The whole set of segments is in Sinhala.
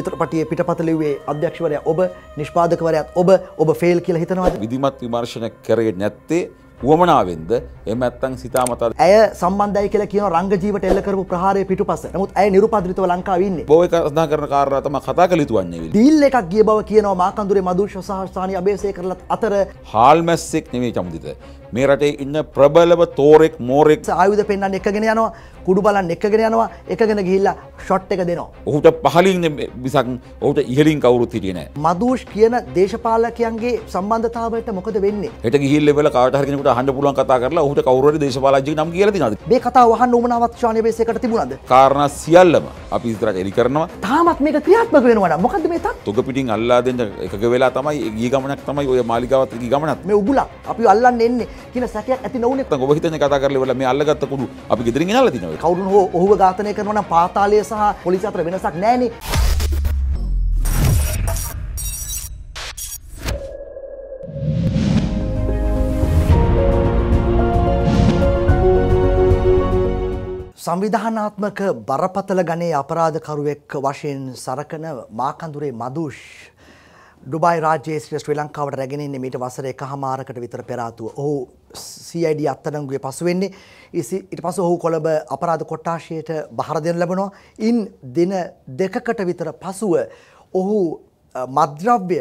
චිත්‍රපටිය පිටපත ලිව්වේ අධ්‍යක්ෂවරයා ඔබ නිෂ්පාදකවරයාත් ඔබ ඔබ ෆෙල් කියලා හිතනවාද විධිමත් විමර්ශන කරේ නැත්තේ වුවමනාවෙන්ද එම ඇත්තන් සිතාමතා ඇය සම්බන්ධයි කියලා කියන රංගජීවට එල්ල කරපු ප්‍රහාරය පිටුපස නමුත් ඇය නිරුපද්‍රිතව ලංකාවේ ඉන්නේ බෝ එක සඳහන් කරන කාරණා තමයි කතා කළ යුතු වන්නේ ඩීල් එකක් ගිය බව කියනවා මාකන්දුරේ මදුෂ්‍ය සහ ස්ථානීය අබේසේ කරලත් අතර හාල්මැස්සෙක් නෙමෙයි චමුදිත මේ රටේ ඉන්න ප්‍රබලව තෝරෙක් මෝරෙක් ආයුධ පෙන්න්න එකගෙන යනවා කුඩු බලන් එකගෙන යනවා එකගෙන ගිහිල්ලා ෂොට් එක දෙනවා. ඔහුට පහලින් විසක් ඔහුට ඉහලින් කවුරුත් හිටියන. මදෂ් කියන දේශපාලකයන්ගේ සම්බන්ධතාවට මොකද වෙන්නේ එට ගිල්ලෙවල කාටහරෙනකට හඩ පුලන් කතා කරලා ඔහුට කවුර දේශපාලජි නම් කියල නද මේ කතා වහන් උමනවත්ශානය බේසකට තිබුණද කාරණ සියල්ලම අපි ඉස්තරට එලි කරනවා තාමත් මේක ක්‍රියාත්මක වෙනවට මොකද මේ තත් තුක පිටින් අල්ලා දෙන්න එක වෙලා තමයි ඒ ගමනක් තමයි ඔය මාලිකාවත් ගමනත් මේ උබුල අපි අල්ලන්න එන්නේ කියන සැකයක් ඇති නොවන ඔබ හිතන කතා කරලවල මේ අල්ලගත්ත කුඩු අපි ගෙදරින් ගෙනල්ලා තිනවා කවුරුන් හෝ ඔහුව ඝාතනය කරනවා නම් පාතාලය සහ පොලිසිය අතර වෙනසක් නැහැනේ සංවිධානාත්මක බරපතල ගණේ අපරාධකරුවෙක් වශයෙන් සරකන මාකඳුරේ මදුෂ් ඩුබයි රාජයේ සිට ශ්‍රී ලංකාවට රැගෙනන්නේ මීට වසර එක හමාරකට විතර පෙරාතුව ඔහු CID අත්තනංගුවේ පසුවෙන්නේ ඉට පසු ඔහු කොළඹ අපරාධ කොට්ටාශයට බහර දෙන ලැබෙනවා ඉන් දින දෙකකට විතර පසුව ඔහු මද්‍රව්‍ය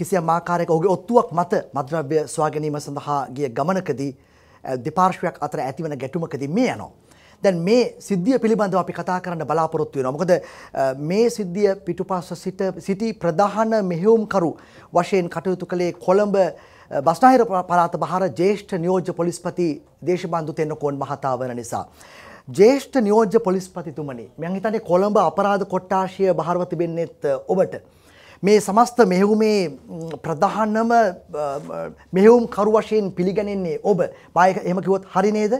කිසිය මාකාරයක ඔහුගේ ඔත්තුවක් මත මද්‍රව්‍ය ස්වාගැනීම සඳහා ගිය ගමනකදී දෙපාර්ශ්වයක් අතර ඇතිවන ගැටුමකදී මේ යනවා. දැන් මේ සිද්ධිය පිළිබඳව අපි කතා කරන්න බලාපොරොත්තු වෙනවා. මොකද මේ සිද්ධිය පිටුපස්ස සිට සිටි ප්‍රධාන මෙහෙයුම්කරු වශයෙන් කටයුතු කළේ කොළඹ බස්නාහිර පළාත බහර ජ්‍යෙෂ්ඨ නියෝජ්‍ය පොලිස්පති දේශබන්දු තෙන්නකෝන් මහතා වන නිසා. ජේෂ්ඨ නියෝජ්‍ය පොලිස්පතිතුමනි මෙන් හිතන්නේ කොළඹ අපරාධ කොට්ටාශය භාරව තිබෙන්නෙත් ඔබට. මේ සමස්ත මෙහුමේ ප්‍රධානම මෙහෙවුම් කරු වශයෙන් පිළිගැනෙන්නේ ඔබ බායක එහෙම කිව්වොත් හරි නේද?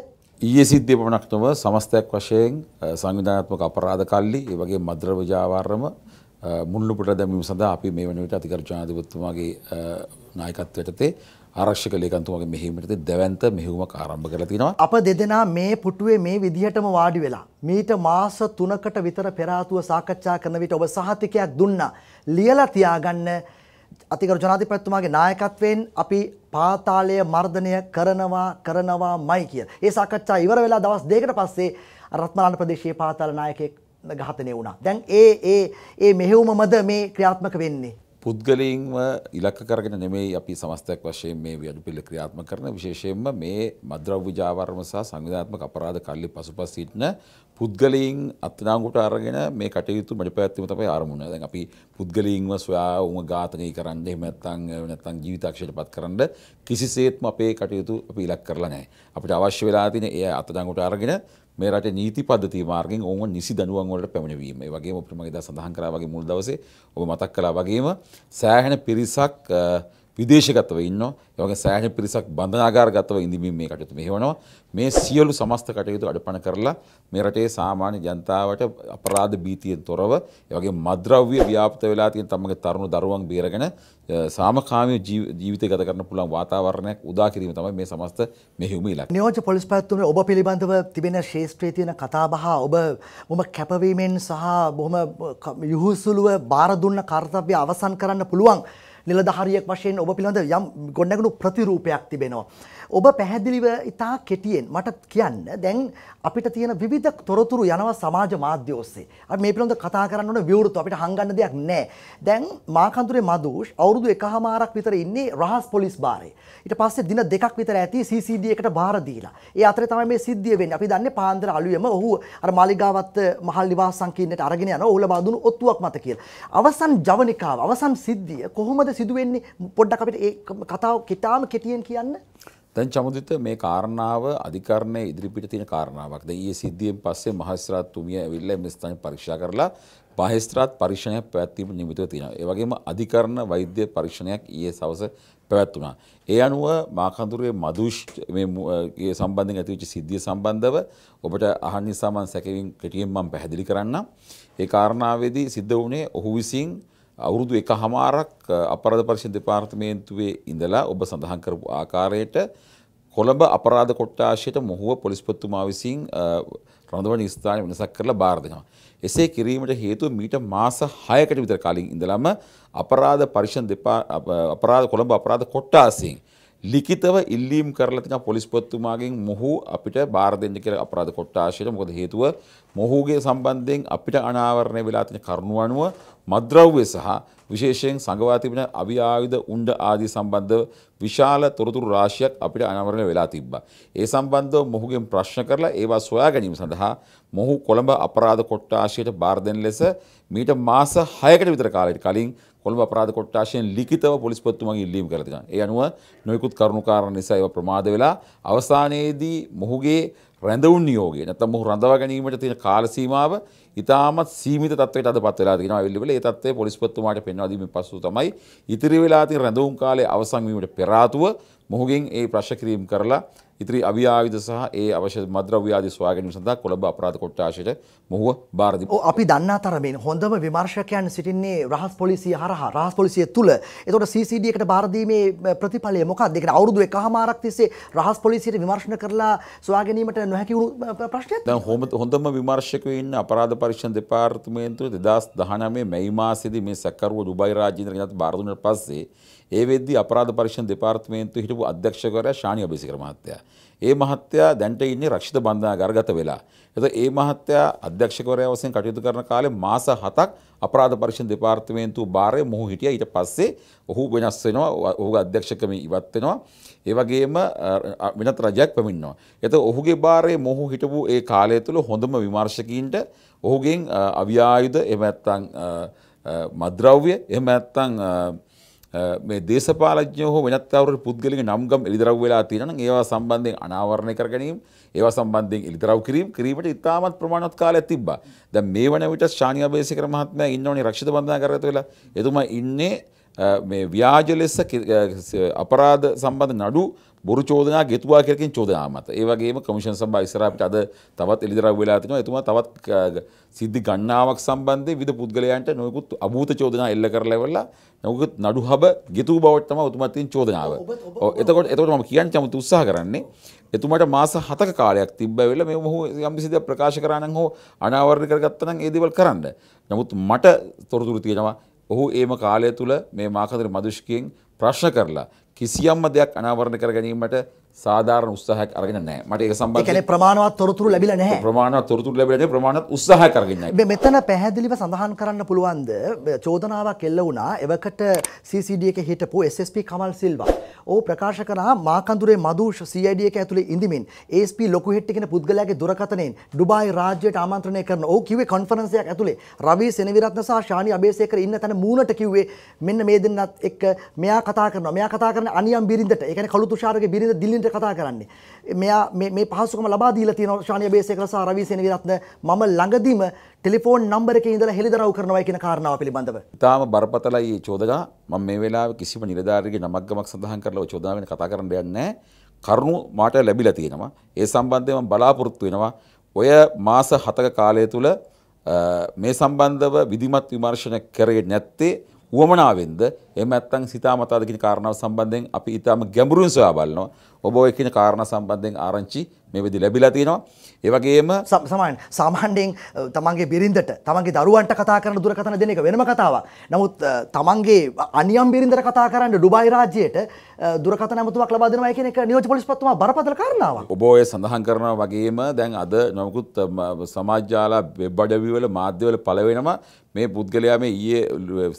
ඊයේ සිද්ධිය පමණක් නොව සමස්තයක් වශයෙන් සංවිධානාත්මක අපරාධ කල්ලි ඒ වගේ මද්‍රව්‍ය ජාවාරම මුල්ලුපුට දැමීම සඳහා අපි මේ වන විට අධිකර ජනාධිපතිතුමාගේ නායකත්වයට තේ ආරක්ෂක ලේකම්තුමාගේ මෙහෙයුමට තේ දැවැන්ත මෙහෙයුමක් ආරම්භ කරලා තිනවා. අප දෙදෙනා මේ පුටුවේ මේ විදිහටම වාඩි වෙලා මීට මාස 3කට විතර පෙර සාකච්ඡා කරන විට ඔබ සහතිකයක් දුන්නා. ලියලා තියාගන්න අතිගරු ජනාධිපතිතුමාගේ නායකත්වයෙන් අපි පාතාලය මර්ධනය කරනවා කරනවාමයි කියලා. ඒ සාකච්ඡා ඉවර වෙලා දවස් දෙකකට පස්සේ රත්මලාන ප්‍රදේශයේ පාතාල නායකයෙක් ඝාතනය වුණා. දැන් ඒ ඒ ඒ මෙහෙයුමමද මේ ක්‍රියාත්මක වෙන්නේ. පුද්ගලයින්ව ඉලක්ක කරගෙන නෙමෙයි අපි සමස්තයක් වශයෙන් මේ වැඩු පිළ ක්‍රියාත්ම කරන විශේෂයෙන්ම මේ මද්‍රව්‍ය ජාවර්ම සහ සංවිධාත්මක අපරාධ කල්ලි පසුපස සිටින පුද්ගලයින් අත්නාංගුට අරගෙන මේ කටයුතු මඩ පැවැත්වීම තමයි ආරමුණ. දැන් අපි පුද්ගලයින්ව සොයා උම ඝාතනය කරන්න එහෙම නැත්නම් නැත්නම් ජීවිතාක්ෂයටපත් කරන්න කිසිසේත්ම අපේ කටයුතු අපි ඉලක්ක කරලා නැහැ. අපිට අවශ්‍ය වෙලා තියෙන ඒ අත්නාංගුට අරගෙන මේ රට නීති පද්ධති මාර්ගෙන් ඔවුන් නිසි දනුවන් වලට පැමිණවීම. ඒ වගේම ඔබතුමා එදා සඳහන් කළා වගේ මුල් දවසේ ඔබ මතක් කළා වගේම සෑහෙන පිරිසක් විදේශගතව ඉන්න යවගේ සෑහන පිරිසක් බඳනාගාරගතව ඉඳමින් මේ කටයුතු මෙහෙවනවා මේ සියලු සමස්ත කටයුතු අඩපණ කරලා මේ රටේ සාමාන්‍ය ජනතාවට අපරාධ භීතියෙන් තොරව යවගේ මද්‍රව්‍ය ව්‍යාපත වෙලා තියෙන තමගේ තරුණ දරුවන් බේරගෙන සාමකාමී ජීවිතය ගත කරන්න පුළුවන් වාතාවරණයක් උදා කිරීම තමයි මේ සමස්ත මෙහෙයුම ඉලක්කය. නියෝජ්‍ය පොලිස් පැවැත්තුනේ ඔබ පිළිබඳව තිබෙන ශාස්ත්‍රයේ තියෙන කතාබහ ඔබ බොහොම කැපවීමෙන් සහ බොහොම යහුසුලුව බාර දුන්න කාර්යය අවසන් කරන්න පුළුවන්. නිලධාරියෙක් වශයෙන් ඔබ පිළිබඳ යම් ගොඩනැගුණු ප්‍රතිරූපයක් තිබෙනවා. ඔබ පැහැදිලිව ඉතා කෙටියෙන් මට කියන්න දැන් අපිට තියෙන විවිධ තොරතුරු යනවා සමාජ මාධ්‍ය ඔස්සේ. අපි මේ පිළිබඳව කතා කරන්න ඕන විවෘත අපිට හංගන්න දෙයක් නැහැ. දැන් මාකන්තුරේ මදුෂ් අවුරුදු 1කමාරක් විතර ඉන්නේ රහස් පොලිස් බාරේ. ඊට පස්සේ දින දෙකක් විතර ඇති CCD එකට බාර දීලා. ඒ අතරේ තමයි මේ සිද්ධිය වෙන්නේ. අපි දන්නේ පාන්දර අලුයම ඔහු අර මාලිගාවත් මහල් නිවාස සංකීර්ණයට අරගෙන යනවා. ඔහුලා බඳුණු ඔත්තුවක් මත කියලා. අවසන් ජවනිකාව, අවසන් සිද්ධිය කොහොමද සිදුවෙන්නේ? පොඩ්ඩක් අපිට ඒ කතාව කිතාම කෙටියෙන් කියන්න. දැන් චමුදිත මේ කාරණාව අධිකරණය ඉදිරිපිට තියෙන කාරණාවක්. දැන් ඊයේ සිද්ධියෙන් පස්සේ මහේස්ත්‍රාත්තුමිය ඇවිල්ලා මේ ස්ථානය පරීක්ෂා කරලා මහේස්ත්‍රාත් පරීක්ෂණයක් පැවැත්වීම නිමිතිව තියෙනවා. ඒ වගේම අධිකරණ වෛද්‍ය පරීක්ෂණයක් ඊයේ සවස පැවැත්වුණා. ඒ අනුව මාකඳුරේ මදුෂ් මේ සම්බන්ධයෙන් ඇතිවෙච්ච සිද්ධිය සම්බන්ධව ඔබට අහන්න නිසා මම සැකෙමින් කෙටියෙන් මම පැහැදිලි කරන්නම්. ඒ කාරණාවේදී සිද්ධ වුණේ ඔහු විසින් අවුරුදු එක හමාරක් අපරධ පරිශ දෙපාර්තමේන්තුවේ ඉඳලා ඔබ සඳහන් කරපු ආකාරයට කොළඹ අපරාධ කොට්ටාශයට මොහුව පොලිස්පොත්තුමා විසින් රඳවන ස්ථානය වෙනසක් කරලා බාර දෙනවා. එසේ කිරීමට හේතුව මීට මාස 6කට විතර කලින් ඉඳලම අපරාධ පරිශන දෙපා අපරාධ කොළඹ අපරාධ කොට්ටාසියෙන් ලිඛිතව ඉල්ලීම් කරලා තිනා පොලිස්පතිතුමාගෙන් මොහු අපිට බාර දෙන්න කියලා අපරාධ කොට්ටාශයට මොකද හේතුව මොහුගේ සම්බන්ධයෙන් අපිට අනාවරණය වෙලා තියෙන කරුණු අනුව මද්‍රව්‍ය සහ විශේෂයෙන් සඟවා තිබෙන අවිආයුධ උණ්ඩ ආදී සම්බන්ධව විශාල තොරතුරු රාශියක් අපිට අනාවරණය වෙලා තිබ්බා. ඒ සම්බන්ධව මොහුගෙන් ප්‍රශ්න කරලා ඒවා සොයා ගැනීම සඳහා මොහු කොළඹ අපරාධ කොට්ටාශයට බාර දෙන ලෙස මීට මාස 6කට විතර කාලයකට කලින් කොළඹ අපරාධ කොට්ටාශයෙන් ලිඛිතව පොලිස්පතිතුමාගේ ඉල්ලීම් කරලා තිබෙනවා. ඒ අනුව නොයෙකුත් කරුණු කාරණා නිසා ඒවා ප්‍රමාද වෙලා අවසානයේදී මොහුගේ රැඳවුන් නියෝගේ නැත්නම් මොහු රඳවා ගැනීමට තියෙන කාල සීමාව ඉතාමත් සීමිත තත්වයකට අදපත් වෙලා තියෙනවා. එල්ලෙවල ඒ තත්ත්වය පොලිස්පතිතුමාට පෙන්වා දීමෙන් පසු තමයි ඉතිරි වෙලා තියෙන රැඳවුන් කාලය අවසන් වීමට පෙර ආතුව මොහුගෙන් ඒ ප්‍රශ්න කිරීම කරලා ඉතිරි අවියාවිද සහ ඒ අවශ්‍ය මද්‍රව්‍යාදී සොයාගැනීම සඳහා කොළඹ අපරාධ කොට්ටාශයට මොහුව බාර දීපු. ඔව් අපි දන්නා තරමින් හොඳම විමර්ශකයන් සිටින්නේ රහස් පොලිසිය හරහා රහස් පොලිසිය තුල. ඒතකොට CCD එකට බාර දීමේ ප්‍රතිඵලය මොකක්ද? ඒ කියන්නේ අවුරුදු එකහමාරක් තිස්සේ රහස් පොලිසියට විමර්ශන කරලා සොයාගැනීමට නොහැකි වුණු ප්‍රශ්නයක්. දැන් හොඳම විමර්ශකයෝ ඉන්න අපරාධ පරීක්ෂණ දෙපාර්තමේන්තුවේ 2019 මැයි මාසයේදී මේ සැකකරුව දුබයි රාජ්‍යයෙන් ගෙනත් බාර දුන්නට පස්සේ ඒ වෙද්දි අපරාධ පරීක්ෂණ දෙපාර්තමේන්තුව හිටපු අධ්‍යක්ෂකවරයා ශානි අබේසිකර මහත්තයා. ඒ මහත්තයා දැන්ට ඉන්නේ රක්ෂිත බන්ධනාගාරගත වෙලා. එතකොට ඒ මහත්තයා අධ්‍යක්ෂකවරයා වශයෙන් කටයුතු කරන කාලේ මාස 7ක් අපරාධ පරීක්ෂණ දෙපාර්තමේන්තුව බාරේ මොහු හිටියා. ඊට පස්සේ ඔහු වෙනස් වෙනවා. ඔහුගේ අධ්‍යක්ෂකම ඉවත් වෙනවා. ඒ වගේම වෙනත් රජයක් පැමිණෙනවා. එතකොට ඔහුගේ බාරේ මොහු හිටපු ඒ කාලය තුළ හොඳම විමර්ශකීන්ට ඔහුගෙන් අව්‍යායුධ එහෙම නැත්නම් මද්‍රව්‍ය එහෙම නැත්නම් මේ දේශපාලඥයෝ හෝ වෙනත් කවුරු පුද්ගලික නම්ගම් එළිදරව් වෙලා තියෙනවා නම් ඒවා සම්බන්ධයෙන් අනාවරණය කර ගැනීම ඒවා සම්බන්ධයෙන් එළිදරව් කිරීම කිරීමට ඉතාමත් ප්‍රමාණවත් කාලයක් තිබ්බා. දැන් මේ වන විට ශානි අබේසේකර මහත්මයා ඉන්නෝනේ රක්ෂිත බන්ධනාගාරයට වෙලා එතුමා ඉන්නේ මේ ව්‍යාජ ලෙස අපරාධ සම්බන්ධ නඩු බොරු චෝදනා ගෙතුවා කියලකින් චෝදනා මත. ඒ වගේම කමිෂන් සභාව ඉස්සරහට අද තවත් එළිදරව් වෙලා තිනවා. එතුමා තවත් සිද්ධි ගණනාවක් සම්බන්ධයෙන් විද පුද්ගලයන්ට නොයෙකුත් අභූත චෝදනා එල්ල කරලා ඉවරලා නොයෙකුත් නඩු හබ ගෙතූ බවට තමයි එතුමා තියෙන චෝදනාව. ඔව් එතකොට එතකොට මම කියන්න කැමති උත්සාහ කරන්නේ එතුමාට මාස 7ක කාලයක් තිබ්බ වෙලා මේ මොහු යම් කිසි දෙයක් ප්‍රකාශ කරා නම් හෝ අනාවරණය කරගත්තා නම් ඒ දේවල් කරන්න. නමුත් මට තොරතුරු තියෙනවා ඔහු ඒම කාලය තුළ මේ මාකතර මදුෂ්කයෙන් ප්‍රශ්න කරලා කිසියම්ම දෙයක් අනාවරණ කර ගැනීමට සාධාරණ උත්සාහයක් අරගෙන නැහැ. මට ඒක සම්බන්ධයෙන් ඒ කියන්නේ ප්‍රමාණවත් තොරතුරු ලැබිලා නැහැ. ප්‍රමාණවත් තොරතුරු ලැබිලා නැහැ. ප්‍රමාණවත් උත්සාහයක් අරගෙන නැහැ. මෙතන පැහැදිලිව සඳහන් කරන්න පුළුවන්ද චෝදනාවක් එල්ල වුණා එවකට CCD එක හිටපු SSP කමල් සිල්වා. ඔහු ප්‍රකාශ කරා මාකඳුරේ මදූෂ් CID එක ඇතුලේ ඉඳිමින් ASP ලොකුහෙට්ටි කියන පුද්ගලයාගේ දුරකථනයෙන් ඩුබායි රාජ්‍යයට ආමන්ත්‍රණය කරන ඔහු කිව්වේ කොන්ෆරන්ස් එකක් ඇතුලේ රවි සෙනවිරත්න සහ ශානි අබේසේකර ඉන්න තැන මූණට කිව්වේ මෙන්න මේ දෙන්නත් එක්ක මෙයා කතා කරනවා. මෙයා කතා කරන අනියම් බිරිඳට. ඒ කියන්නේ කළු තුෂාරගේ බිරිඳ දිල්ලින්ට විදිහට කතා කරන්නේ. මෙයා මේ මේ පහසුකම ලබා දීලා තියෙනවා ශානිය බේසේකර සහ රවි සෙනවිරත්න මම ළඟදීම ටෙලිෆෝන් නම්බර එකේ ඉඳලා හෙළිදරව් කරනවා කියන කාරණාව පිළිබඳව. ඊටාම බරපතලයි මේ චෝදනා. මම මේ වෙලාවේ කිසිම නිලධාරියෙකුගේ නමක් ගමක් සඳහන් කරලා ඔය චෝදනාව ගැන කතා කරන්න යන්නේ නැහැ. කරුණු මාට ලැබිලා තියෙනවා. ඒ සම්බන්ධයෙන් මම බලාපොරොත්තු වෙනවා. ඔය මාස 7ක කාලය තුල මේ සම්බන්ධව විධිමත් විමර්ශන කරේ නැත්තේ උවමනාවෙන්ද එහෙම නැත්නම් සිතාමතාද කියන කාරණාව සම්බන්ධයෙන් අපි ඊටාම ගැඹුරින් සොයා බලනවා ඔබ ඔය කියන කාරණා සම්බන්ධයෙන් ආරංචි මේ වෙදි ලැබිලා තියෙනවා. ඒ වගේම සාමාන්‍යයෙන් සාමාන්‍යයෙන් තමන්ගේ බිරිඳට තමන්ගේ දරුවන්ට කතා කරන දුරකථන දෙන එක වෙනම කතාවක්. නමුත් තමන්ගේ අනියම් බිරිඳට කතා කරන්න ඩුබායි රාජ්‍යයට දුරකථන ඇමතුමක් ලබා දෙනවා කියන එක නියෝජ්‍ය පොලිස්පතිතුමා බරපතල කාරණාවක්. ඔබ ඔය සඳහන් කරනා වගේම දැන් අද නමුකුත් සමාජ ජාලා වෙබ් අඩවි වල මාධ්‍ය වල පළ වෙනවා මේ පුද්ගලයා මේ ඊයේ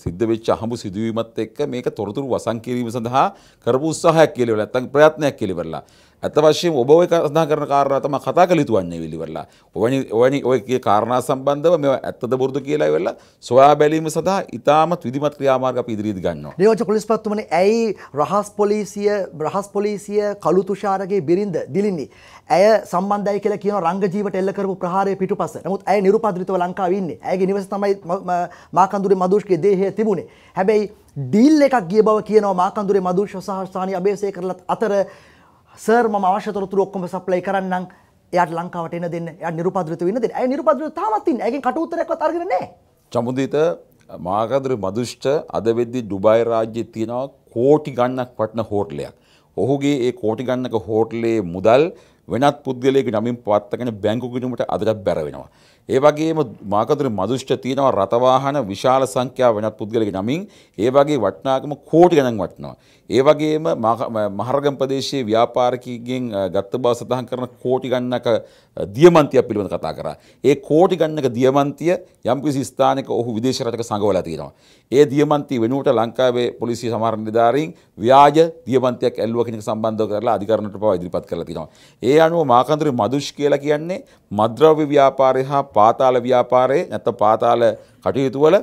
සිද්ධ වෙච්ච අහඹු සිදුවීමත් එක්ක මේක තොරතුරු වසන් කිරීම සඳහා කරපු උත්සාහයක් කියලා නැත්නම් ප්‍රයත්නයක් කියලා වෙලිවරලා. ඇත වශයෙන් ඔබ ඔය කතා කරන කාරණා තමයි කතා කළ යුතු වන්නේ වෙලිවරලා. ඔවැනි ඔවැනි ඔය කිය කාරණා සම්බන්ධව මේවා ඇත්තද බොරුද කියලා වෙලා සොයා බැලීම සඳහා ඉතාමත් විධිමත් ක්‍රියාමාර්ග අපි ඉදිරියට ගන්නවා. නියෝජ්‍ය පොලිස්පතිතුමනි ඇයි රහස් පොලිසිය රහස් පොලිසිය කළු තුෂාරගේ බිරිඳ දිලින්නේ? ඇය සම්බන්ධයි කියලා කියන රංග ජීවිත එල්ල කරපු ප්‍රහාරය පිටුපස. නමුත් ඇය නිරුපද්‍රිතව ලංකාවේ ඉන්නේ. ඇයගේ නිවස තමයි මාකන්දුරේ මදුෂ්ගේ දේහය තිබුණේ. හැබැයි ඩීල් එකක් ගිය බව කියනවා මාකන්දුරේ මදුෂ්ව සහ ස්ථානීය අබේසේකරලත් අතර සර් මම අවශ්‍ය තොරතුරු ඔක්කොම සප්ලයි කරන්නම් එයාට ලංකාවට එන දෙන්න එයා නිරුපද්‍රිත වෙන්න දෙන්න. ඇයි නිරුපද්‍රිත තාමත් ඉන්නේ. ඇගෙන් කට උත්තරයක්වත් අරගෙන නැහැ. චමුදිත මාගදර මදුෂ්ට අද වෙද්දි ඩුබායි රාජ්‍යයේ තියෙනවා කෝටි ගණනක් වටන හෝටලයක්. ඔහුගේ ඒ කෝටි ගණනක හෝටලයේ මුදල් වෙනත් පුද්ගලයෙකු නමින් පවත්වාගෙන බැංකු ගිණුමට අදටත් බැර වෙනවා. ඒ වගේම මාකතුරේ මදුෂ්ඨ තියෙනවා රතවාහන විශාල සංඛ්‍යාව වෙනත් පුද්ගලයක නමින් ඒ වගේ වටිනාකම කෝටි ගණන් වටිනවා. ඒ වගේම මහරගම් ප්‍රදේශයේ ව්‍යාපාරිකයන්ගෙන් ගත්ත බව සඳහන් කරන කෝටි ගණනක දියමන්තිය පිළිබඳ කතා කරා. ඒ කෝටි ගණනක දියමන්තිය යම්කිසි ස්ථානයක ඔහු විදේශ රටක සංගවලා තියෙනවා. ඒ දියමන්ති වෙනුවට ලංකාවේ පොලිසිය සමහර නිලධාරීන් ව්‍යාජ දියමන්තියක් ඇල්ලුවා කෙනෙක් සම්බන්ධව කරලා අධිකරණයට පවා ඉදිරිපත් කරලා තියෙනවා. ඒ අනුව මාකන්දරේ මදුෂ් කියලා කියන්නේ මද්‍රව්‍ය ව්‍යාපාරය හා පාතාල ව්‍යාපාරයේ නැත්නම් පාතාල කටයුතු වල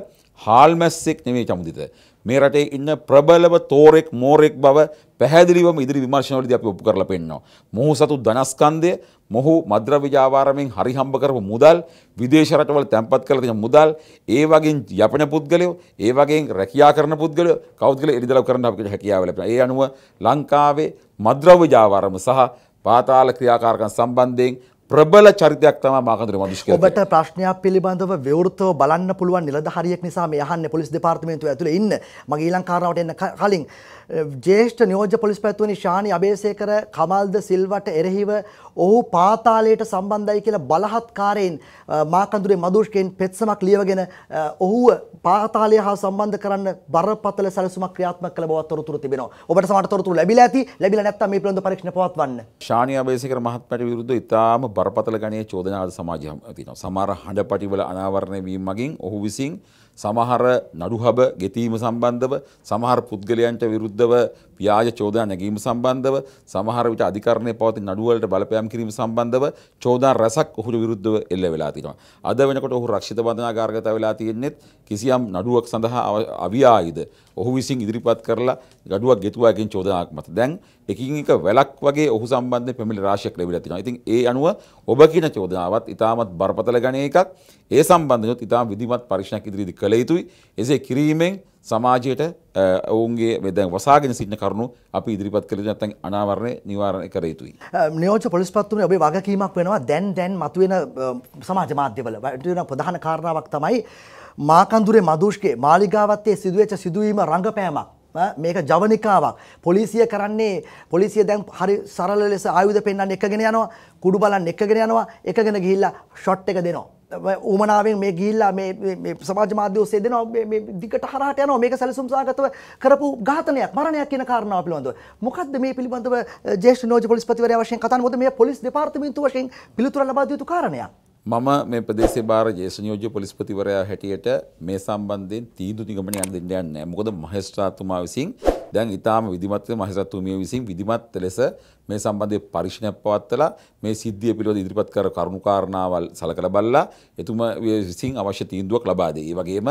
හාල්මැස්සෙක් නෙමෙයි චමුදිත. මේ රටේ ඉන්න ප්‍රබලව තෝරෙක් මෝරෙක් බව පැහැදිලිවම ඉදිරි විමර්ශනවලදී අපි ඔප්පු කරලා පෙන්නනවා. මොහු සතු ධනස්කන්ධය, මොහු මද්‍රව්‍ය ව්‍යාපාරයෙන් හරි හම්බ කරපු මුදල්, විදේශ රටවල තැන්පත් කරලා තියෙන මුදල්, ඒ වගේම යපන පුද්ගලයෝ, ඒ වගේම රැකියා කරන පුද්ගලයෝ කවුද කියලා එළිදරව් කරන්න අපිට හැකියාව ලැබෙනවා. ඒ අනුව ලංකාවේ මද්‍රව්‍ය ව්‍යාපාරම සහ පාතාල ක්‍රියාකාරකම් සම්බන්ධයෙන් ප්‍රබල චරිතයක් තම මාකන්දර මදුෂ්ක ඔබට ප්‍රශ්නයක් පිළිබඳව විවෘතව බලන්න පුළුවන් නිලධාරියෙක් නිසා මේ අහන්නේ පොලිස් දෙපාර්තමේන්තුව ඇතුළේ ඉන්න මගේ ඊළඟ කාරණාවට එන්න කලින් ජ්‍යෙෂ්ඨ නියෝජ්‍ය පොලිස් පැත්වනි ශානි අබේසේකර කමල්ද සිල්වට එරෙහිව ඔහු පාතාලයට සම්බන්ධයි කියලා බලහත්කාරයෙන් මාකන්දුරේ මදුෂ්කෙන් පෙත්සමක් ලියවගෙන ඔහුව පාතාලය හා සම්බන්ධ කරන්න බරපතල සැලසුමක් ක්‍රියාත්මක කළ බවත් තොරතුරු තිබෙනවා. ඔබට සමහර තොරතුරු ලැබිලා ඇති. ලැබිලා නැත්නම් මේ පිළිබඳව පරීක්ෂණ පවත්වන්න. ශානි අබේසේකර මහත්මයාට විරුද්ධව ඉතාම බරපතල ගණයේ චෝදනාද සමාජය තියෙනවා. සමහර හඬපටිවල අනාවරණය වීම මගින් ඔහු විසින් සමහර නඩුහබ ගෙතීම සම්බන්ධව සමහර පුද්ගලයන්ට විරුද්ධව ව්‍යාජ චෝදනා නැගීම සම්බන්ධව සමහර විට අධිකරණය පවතින නඩුවලට බලපෑම් කිරීම සම්බන්ධව චෝදනා රැසක් ඔහුට විරුද්ධව එල්ල වෙලා තියෙනවා. අද වෙනකොට ඔහු රක්ෂිත බන්ධනාගාරගත වෙලා තියෙන්නේත් කිසියම් නඩුවක් සඳහා අව්‍යායද ඔහු විසින් ඉදිරිපත් කරලා ගඩුවක් ගෙතුවා කියන චෝදනාවක් මත. දැන් එකින් එක වැලක් වගේ ඔහු සම්බන්ධයෙන් පැමිණිලි රාශියක් ලැබිලා තියෙනවා. ඉතින් ඒ අනුව ඔබ කියන චෝදනාවත් ඉතාමත් බරපතල ගණේ එකක්. ඒ සම්බන්ධයොත් ඉතාම විධිමත් පරීක්ෂණයක් ඉදිරිදි කළ යුතුයි. එසේ කිරීමෙන් සමාජයට ඔවුන්ගේ වෙද වසාගෙන සිටින කරුණු අපි ඉදිරිපත් කළ නැත්නම් අනාවරණය නිවාරණය කර යුතුයි. නියෝජ්‍ය පොලිස්පත්තුනේ ඔබේ වගකීමක් වෙනවා දැන් දැන් මතුවෙන සමාජ මාධ්‍යවල වෙන ප්‍රධාන කාරණාවක් තමයි මාකන්දුරේ මදුෂ්ගේ මාලිගාවත්තේ සිදුවෙච්ච සිදුවීම රංගපෑමක්. මේක ජවනිකාවක් පොලිසිය කරන්නේ පොලිසිය දැන් හරි සරල ලෙස ආයුධ පෙන්වන්න එකගෙන යනවා කුඩු බලන්න එකගෙන යනවා එකගෙන ගිහිල්ලා ෂොට් එක දෙනවා ඕමනාවෙන් මේ ගිල්ලා මේ සමාජ මාධ්‍ය ඔස්සේ දෙනවා මේ දිගට හරහට යනවා මේක සැලසුම් සාගතව කරපු ඝාතනයක් මරණයක් කියන කාරණාව පිළිබඳව මොකද්ද මේ පිළිබඳව ජේෂ්ඨ නෝජ පොලිස්පතිවරයා වශයෙන් කතා මොකද මේ පොලිස් දෙපාර්තමේන්තුව වශයෙන් පිළිතුර ලබා දිය යුතු කාරණයක් මම මේ ප්‍රදේශයේ බාර ජේෂ්ඨ නියෝජ්‍ය පොලිස්පතිවරයා හැටියට මේ සම්බන්ධයෙන් තීන්දුව නිගමනයක් දෙන්න යන්නේ නැහැ මොකද මහේස්ත්‍රාතුමා විසින් දැන් ඉතාම විධිමත්ව මහසත්තුමිය විසින් විධිමත් ලෙස මේ සම්බන්ධය පරික්ෂණයක් පවත්වලා මේ සිද්ධිය පිළිබඳ ඉදිරිපත් කර කරුණු කාරණාවල් සලකලා බලලා එතුමා විසින් අවශ්‍ය තීන්දුවක් ලබා දෙයි. ඒ වගේම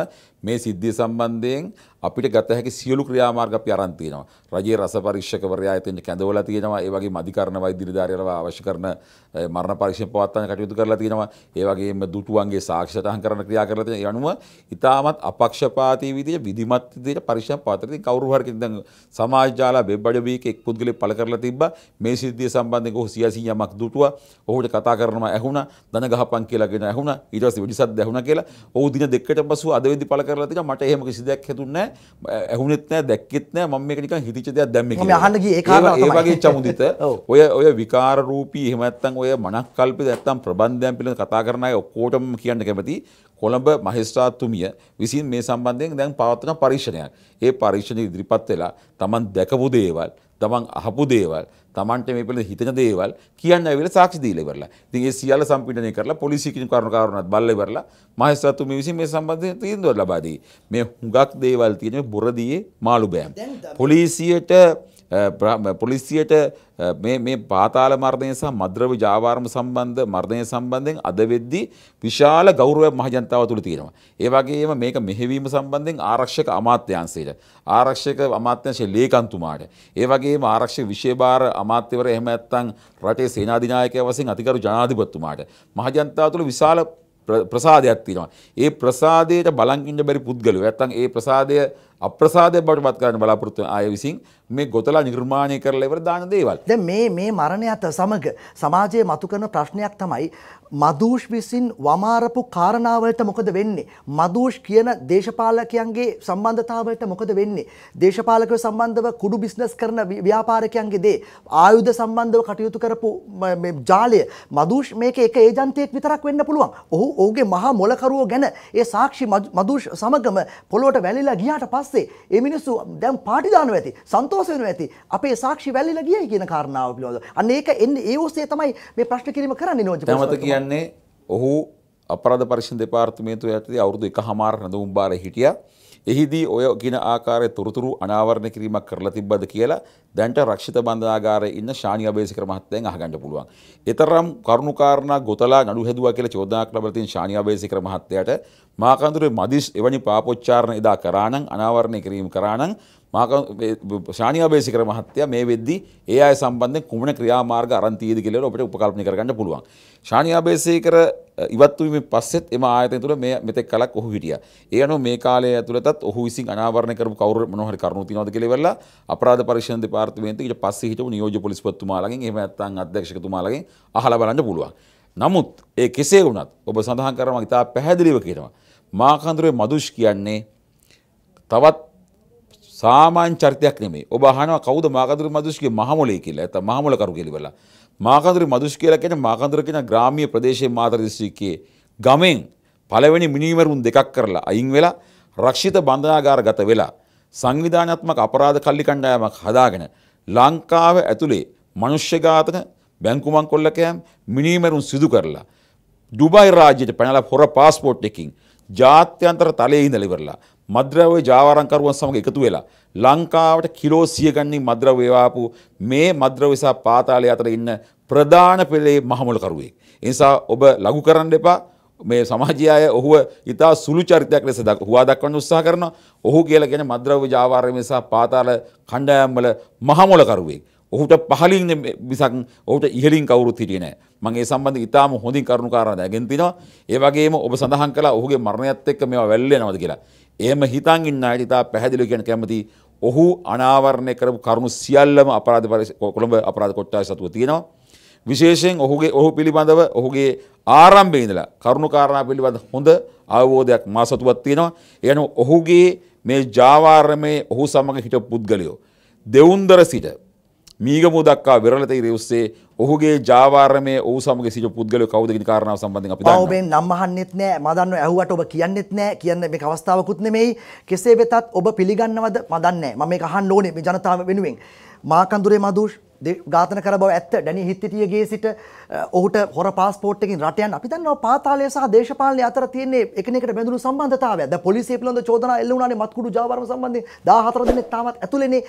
මේ සිද්ධිය සම්බන්ධයෙන් අපිට ගත හැකි සියලු ක්‍රියාමාර්ග අපි අරන් තියෙනවා. රජයේ රස පරීක්ෂකවරයා එතෙන් කැඳවලා තියෙනවා. ඒ වගේම අධිකරණ වෛද්‍ය නිලධාරියව අවශ්‍ය කරන මරණ පරීක්ෂණ පවත්වන්න කටයුතු කරලා තියෙනවා. ඒ වගේම දුටුවන්ගේ සාක්ෂි සටහන් කරන ක්‍රියා කරලා තියෙනවා. ඒ අනුව ඉතාමත් අපක්ෂපාතී විදිහට විධිමත් විදිහට පරීක්ෂණ පවත්වලා තියෙනවා. කවුරු හරි කෙනෙක් දැන් සමාජ ජාලා වෙබ් අඩවියක එක් පුද්ගලෙක් පළ කරලා තිබ්බා මේ සිද්ධිය සම්බන්ධයෙන් ඔහු සියසී යමක් දුටුවා. ඔහුට කතා කරනවා ඇහුණා. දන ගහපන් කියලාගෙන ඇහුණා. ඊට පස්සේ වෙඩිසද්ද ඇහුණා කියලා. ඔහු දින දෙකකට පසු අද වෙද්දි පළ කරලා තිනවා මට එහෙම කිසි දෙයක් හිතුන්නේ නැහැ. ඇහුණෙත් නැහැ, දැක්කෙත් නැහැ. මම මේක නිකන් හිතිච්ච දෙයක් දැම්මේ කියලා. මම අහන්න ගියේ ඒ කාරණාව තමයි. ඒ වගේ චමුදිත ඔය ඔය විකාර රූපී එහෙම නැත්නම් ඔය මනක්කල්පිත නැත්නම් ප්‍රබන්ධයන් පිළිබඳ කතා කරන අය ඔක්කොටම කියන්න කැමතියි. කොළඹ මහේස්ත්‍රාත්තුමිය විසින් මේ සම්බන්ධයෙන් දැන් පවත්වන පරීක්ෂණයක්. ඒ පරීක්ෂණ ඉදිරිපත් වෙලා තමන් දැකපු දේවල්, තමන් අහපු දේවල්, තමන්ට මේ පිළ හිතන දේවල් කියන්න ඇවිල සාක්ෂි දීලා ඉවරලා. ඉතින් ඒ සියල්ල සම්පීඩනය කරලා පොලිසිය කියන කරුණ කාරණාත් බලලා ඉවරලා මහේස්ත්‍රාත්තු මේ විසින් මේ සම්බන්ධයෙන් තීන්දුවක් ලබා දී. මේ හුඟක් දේවල් තියෙන බොරදියේ මාළු බෑම්. පොලිසියට පොලිසියට මේ පාතාල මර්ධය සහ මද්‍රව ජාවාර්ම සම්බන්ධ මර්ධය සම්බන්ධයෙන් අද වෙද්දි විශාල ගෞරවයක් මහජනතාව තුළ තියෙනවා. ඒ වගේම මේක මෙහෙවීම සම්බන්ධයෙන් ආරක්ෂක අමාත්‍යාංශයට ආරක්ෂක අමාත්‍යංශයේ ලේකම්තුමාට ඒ වගේම ආරක්ෂක විශේෂභාර අමාත්‍යවර එහෙම නැත්නම් රටේ සේනාධිනායකයා වශයෙන් අතිගරු ජනාධිපතිතුමාට මහජනතාව තුළ විශාල ප්‍රසාදයක් තියෙනවා. ඒ ප්‍රසාදයට බලන් ඉන්න බැරි පුද්ගලයෝ නැත්නම් ඒ ප්‍රසාදය අප්‍රසාදය බවට පත් කරන්න බලාපොරොත්තු ආය විසින් මේ ගොතලා නිර්මාණය කරලා ඉවර දාන දේවල්. දැන් මේ මේ මරණයත් සමග සමාජයේ මතු කරන ප්‍රශ්නයක් තමයි මදූෂ් විසින් වමාරපු කාරණාවලට මොකද වෙන්නේ? මදූෂ් කියන දේශපාලකයන්ගේ සම්බන්ධතාවලට මොකද වෙන්නේ? දේශපාලකව සම්බන්ධව කුඩු බිස්නස් කරන ව්‍යාපාරිකයන්ගේ දේ ආයුධ සම්බන්ධව කටයුතු කරපු මේ ජාලය මදූෂ් මේක එක ඒජන්තයෙක් විතරක් වෙන්න පුළුවන්. ඔහු ඔහුගේ මහා මොලකරුවෝ ගැන ඒ සාක්ෂි මදූෂ් සමගම පොළොවට වැලිලා ගියාට පස්සේ මේ මිනිස්සු දැන් පාටි දානවා ඇති. සන්තෝෂ පෝසෙනු ඇති අපේ සාක්ෂි වැල්ලිලා ගියයි කියන කාරණාව පිළිබඳව. අන්න ඒක එන්නේ ඒ ඔස්සේ තමයි මේ ප්‍රශ්න කිරීම කරන්නේ නෝජ. තමත කියන්නේ ඔහු අපරාධ පරික්ෂණ දෙපාර්තමේන්තුව යටතේ අවුරුදු 1මාර රැඳවුම් බාරේ හිටියා. එහිදී ඔය ගින ආකාරය තොරතුරු අනාවරණ කිරීමක් කරලා තිබ්බද කියලා දැන්ට රක්ෂිත බන්ධනාගාරයේ ඉන්න ශානි අබේසිකර මහත්තයෙන් අහගන්න පුළුවන්. ඒතරම් කරුණුකාරණා ගොතලා නඩු හැදුවා කියලා චෝදනාවක් ලැබලා තියෙන ශානි අබේසිකර මහත්තයාට මාකන්දුරේ මදිස් එවැනි පාපොච්චාරණ එදා කරා නම් අනාවරණය කිරීම කරා නම් ශානය බේසිකර මහත්තය මේ වෙද්දි ඒ අය සම්බන්ධ කුමන ක්‍රියාමාර්ග අරන්තීද කියලට අපට උපකල්පනි කරගන්න පුළුවන්. ශානයා බේසේකර ඉවත්වීම පස්සෙත් එම ආයතය තුළ මේ මෙතෙක් කලක් ඔහු හිටිය. ඒ අනු මේ කාලය ඇතුළත් ඔහු විසින් අනාවරණ කරපු කවර මොහරි කරුණු තිනවද කෙලවෙලා අපරාධ පරිශන දෙපාර්තමේන්තු ඊට පස්සේ හිටපු නියෝජ්‍ය පොලිස්පතිතුමාලගෙන් එහෙම නැත්නම් අධ්‍යක්ෂකතුමාලගෙන් අහලා බලන්න පුළුවන්. නමුත් ඒ කෙසේ වුණත් ඔබ සඳහන් කරනවා ඉතා පැහැදිලිව කියනවා. මාකන්දරේ මදුෂ් කියන්නේ තවත් සාමාන් චරිතයක් නෙමේ ඔබ හනවා කවද මාකදර මදුෂ්ගේ මහමොලේ කියලා ඇත මහමොලකරු කෙලිවලා මාකන්දර මදුෂ් කියලා කෙන මාකන්දර කෙන ග්‍රාමිය ප්‍රදේශයේ මාතර දිස්ත්‍රික්කයේ ගමෙන් පළවෙනි මිනිමරුන් දෙකක් කරලා අයින් වෙලා රක්ෂිත බන්ධනාගාර ගත වෙලා සංවිධානත්මක අපරාධ කල්ලි කණ්ඩායමක් හදාගෙන ලංකාව ඇතුළේ මනුෂ්‍ය ඝාතන බැංකුමන් කොල්ලකෑම් මිනිමරුන් සිදු කරලා ඩුබයි රාජ්‍යයට පැනලා හොර පාස්පෝට් එකකින් ජාත්‍යන්තර තලයේ ඉඳලා ඉවරලා මද්‍රව්‍ය ජාවාරංකරුවන් සමඟ එකතු වෙලා ලංකාවට කිලෝ සිය ගණනින් මද්‍රව්‍ය වාපු මේ මද්‍රව්‍ය සහ පාතාලය අතර ඉන්න ප්‍රධාන පෙළේ මහමුලකරුවෙක්. ඒ නිසා ඔබ ලඝු කරන්න එපා. මේ සමාජය අය ඔහුව ඉතා සුළු චරිතයක් ලෙස හුවා දක්වන්න උත්සාහ කරනවා. ඔහු කියලා කියන්නේ මද්‍රව්‍ය ජාවාරමය සහ පාතාල කණ්ඩායම්වල මහමුලකරුවෙක්. ඔහුට පහලින් විසක් ඔහුට ඉහලින් කවරුත් හිටිය නෑ මං ඒ සම්බඳ ඉතාම හොඳින් කරුණු කාරණ දැගෙන් තිනවා ඒ වගේම ඔබ සඳහන් කලා ඔහුගේ මරණයත් එක්ක මේවා වැල්ලේ නවද කියලා එහෙම හිතන් ඉන්න අයට ඉතා පැහැදිලි කියන කැමති ඔහු අනාවරණය කරපු කරුණු සියල්ලම අපරාධ කොළඹ අපරාධ කොට්ටාවේ සතුව තියෙනවා විශේෂයෙන් ඔහුගේ ඔහු පිළිබඳව ඔහුගේ ආරම්භයේ ඉඳලා කරුණු කාරණා පිළිබඳ හොඳ අවබෝධයක් මා සතුවත් තියෙනවා. එනු ඔහුගේ මේ ජාවාරමේ ඔහු සමග හිටපු පුද්ගලයෝ දෙවුන්දර සිට මීගමු දක්වා විරල තීරය ඔස්සේ ඔහුගේ ජාවාරමේ ඔහු සමග සිට පුද්ගලයෝ කවුද කියන කාරණාව සම්බන්ධයෙන් අපි දන්නවා. ඔව් මේන් නම් අහන්නෙත් නෑ. මම දන්නවා ඇහුවට ඔබ කියන්නෙත් නෑ. කියන්න මේක අවස්ථාවකුත් නෙමෙයි. කෙසේ වෙතත් ඔබ පිළිගන්නවද මම දන්නේ නෑ. මම මේක අහන්න ඕනේ මේ ජනතාව වෙනුවෙන්. මාකන්දුරේ මදුෂ් ඝාතන කර බව ඇත්ත ඩැනි හිත්තිටියගේ සිට ඔහුට හොර පාස්පෝට් එකකින් රට යන අපි දන්නවා පාතාලය සහ දේශපාලනය අතර තියෙන්නේ එකිනෙකට බැඳුණු සම්බන්ධතාවය. දැන් පොලිසිය පිළිබඳ චෝදනා එල්ල වුණානේ මත්කුඩු ජාවාරම සම්බන්ධයෙන් 14 දෙනෙක් තාමත් ඇතුළේනේ.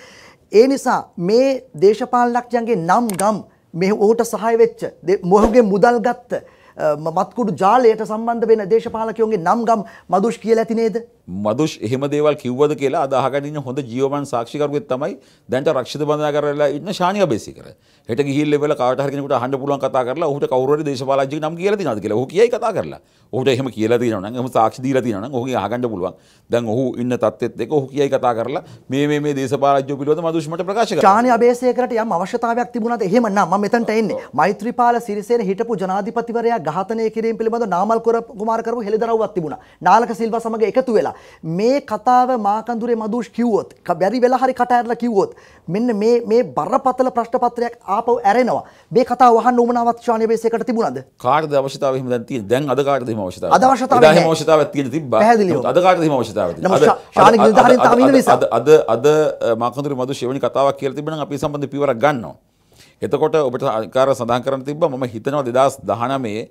ඒ නිසා මේ දේශපාලනඥයන්ගේ නම් ගම් මේ ඔහුට සහාය වෙච්ච මොහුගේ මුදල් ගත්ත මත්කුඩු ජාලයට සම්බන්ධ වෙන දේශපාලකයෝන්ගේ නම් ගම් මදුෂ් කියලා ඇති නේද? මදුෂ් එහෙම දේවල් කිව්වද කියලා අදාහගන්න හොඳ ජීවමන් සාක්ෂිකරුවෙත් තමයි දැන්ට රක්ෂිත බඳා කරලා ඉන්න ශානය බෙසිකර හෙට ගිහිල් වෙල කාටහරකට හන්න පුලුවන් කතා කරලා හුට කවර දේශපාලජි නම් කියල නද කියලා හ කියයි කතා කරලා හට එහම කියල න හම සාක්ෂදීල තින හ හගන්න පුලුවන් දැන් ඔහු ඉන්න තත්ත් එක හු කියයි කතා කරලා මේ මේ දේශපාලජ පිලුව මදුෂ්මට ප්‍රකාශ ශානය අබේසයකට යම් අවශ්‍යතාවයක් තිබුණට එහෙමන්න ම මෙතන්ට එන්නේ මෛත්‍රපාල සිරිසේන හිටපු ජනාධිපතිවරයා ඝාතනය කිරීම පිළිබඳ නාමල් කොර කුමාරකරු හෙළිදරව්වක් තිබුණා නාලක සිල්වා සමග එකතු වෙලා මේ කතාව මාකන්දුරේ මදුෂ් කිව්වොත් බැරි වෙලා හරි කට ඇරලා කිව්වොත් මෙන්න මේ මේ බරපතල ප්‍රශ්න පත්‍රයක් ආපහු ඇරෙනවා. මේ කතාව වහන්න උමනාවක් ශානිය බේස් එකට තිබුණාද? කාටද අවශ්‍යතාවය එහෙම දැන් තියෙන්නේ? දැන් අද කාටද එහෙම අවශ්‍යතාවය? අද අවශ්‍යතාවය නැහැ. අවශ්‍යතාවයක් තියෙන තිබ්බා. අද කාටද එහෙම අවශ්‍යතාවය තියෙන්නේ? අද ශානිය නිලධාරීන් තාම ඉන්න නිසා. අද අද මාකන්දුරේ මදුෂ් එවැනි කතාවක් කියලා තිබුණනම් අපි සම්බන්ධ පියවරක් ගන්නවා. එතකොට ඔබට අකාර සඳහන් කරන්න තිබ්බ මම හිතනවා දෙදස් දහනමේ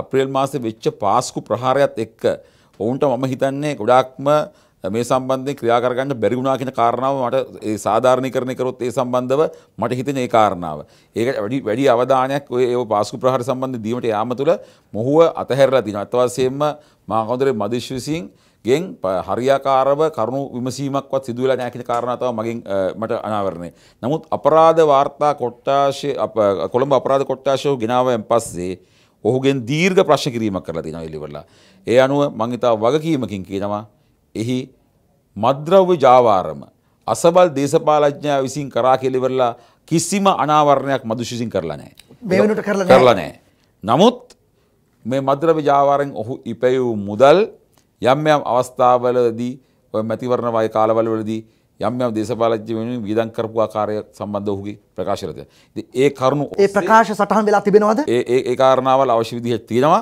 අප්‍රේල් මාසේ වෙච්ච පාස්කු ප්‍රහාරයත් එක්ක ඔවුන්ට මම හිතන්නේ ගොඩාක්ම මේ සම්බන්ධය ක්‍රියාකරගන්න බැරිුණා කියෙන කාරණාව මට ඒ සාධාරණය කරණය කරොත් ඒ සම්බන්ධව මට හිතන ඒ කාරණාව. ඒක වැඩි වැඩි අවධානයක් ඔය ඒ පාස්කු ප්‍රහර සම්බන්ධ දීමට යාම තුළ මොහුව අතහැරලා තින අත්වසයෙන්ම මාකොන්දරේ මදිශ්විසින් ගෙන් හරියාකාරව කරුණු විමසීමක්වත් සිදුවලා නෑකින කාරණාව මගින් මට අනාවරණය. නමුත් අපරාධ වාර්තා කොට්ටාශය කොළඹ අපරාධ කොට්ටාශයෝ ගෙනාවයන් පස්සේ ඔහුගෙන් දීර්ඝ ප්‍රශ් කිරීමක් කරලා තිනවා එලිවලා. ඒ අනුව මං ඉතා වගකීමකින් කියනවා එහි මද්‍රව්‍ය ජාවාරම අසබල් දේශපාලඥයා විසින් කරා කෙලිවරලා කිසිම අනාවරණයක් මදුෂිසින් කරලා නෑ. මෙවනට කරලා නෑ. නමුත් මේ මද්‍රව්‍ය ජාවාරෙන් ඔහු ඉපැයූ මුදල් යම් යම් අවස්ථාවලදී ඔය මැතිවරණ වය කාලවලවලදී යම් යම් දේශපාලජ්‍ය වෙනුවෙන් විදන් කරපු ආකාරය සම්බන්ධ ඔහුගේ ප්‍රකාශරද. ඒ කරුණු ඒ ප්‍රකාශ සටහන් වෙලා තිබෙනවද? ඒ ඒ ඒ කාරණාවල් අවශ්‍ය විදිහට තියෙනවා.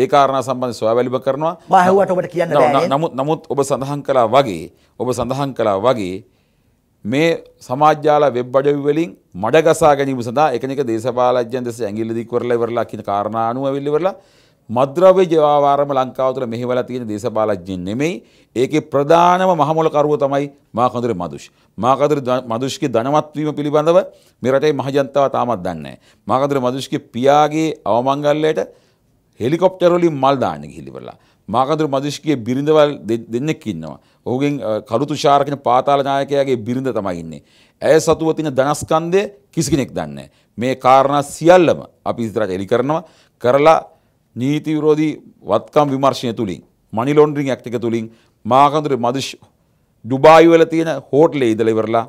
ඒ කාරණා සම්බන්ධ සොයාබැලීම කරනවා. මම හුවට ඔබට කියන්න බෑ. නමුත් නමුත් ඔබ සඳහන් කළා වගේ ඔබ සඳහන් කළා වගේ මේ සමාජාල වෙබ් අඩවි වලින් මඩ ගසා ගැනීම සඳහා එකනික දේශපාලජ්‍යයන් දැස ඇඟිල්ල දික් කරලා ඉවරලා කියන කාරණා අනුව අවිල්ල ඉවරලා මද්‍රව්‍ය ජවාවාරම ලංකාව තුළ මෙහිවලා තියෙන දේශපාලඥයින් නෙමෙයි. ඒකේ ප්‍රධානම මහමුලකරුව තමයි මාකඳුරේ මදුෂ්. මාකඳුරේ මදුෂ්ගේ ධනවත් වීම පිළිබඳව මේ රටේ මහජනතාව තාමත් දන්නේ නැහැ. මාකඳුරේ මදුෂ්ගේ පියාගේ අවමංගල්‍යයට හෙලිකොප්ටර් වලින් මල් දාන්න ගිහිලිවලා. මාකඳුරේ මදුෂ්ගේ බිරිඳවල් දෙන්නෙක් ඉන්නවා. ඔහුගෙන් කරුතුෂාර කියන පාතාල නායකයාගේ බිරිඳ තමයි ඉන්නේ. ඇය සතුව තියෙන ධනස්කන්ධය කිසි කෙනෙක් දන්නේ නැහැ. මේ කාරණා සියල්ලම අපි ඉදිරියට එලි කරනවා. කරලා නීති විරෝධී වත්කම් විමර්ශනය තුළින් මනි ලොන්ඩරින් ඇක්ට එක තුළින් මාකන්දුර මදිශ් ඩුබායිවල තියෙන හෝට්ලේ ඉදල ඉවරලා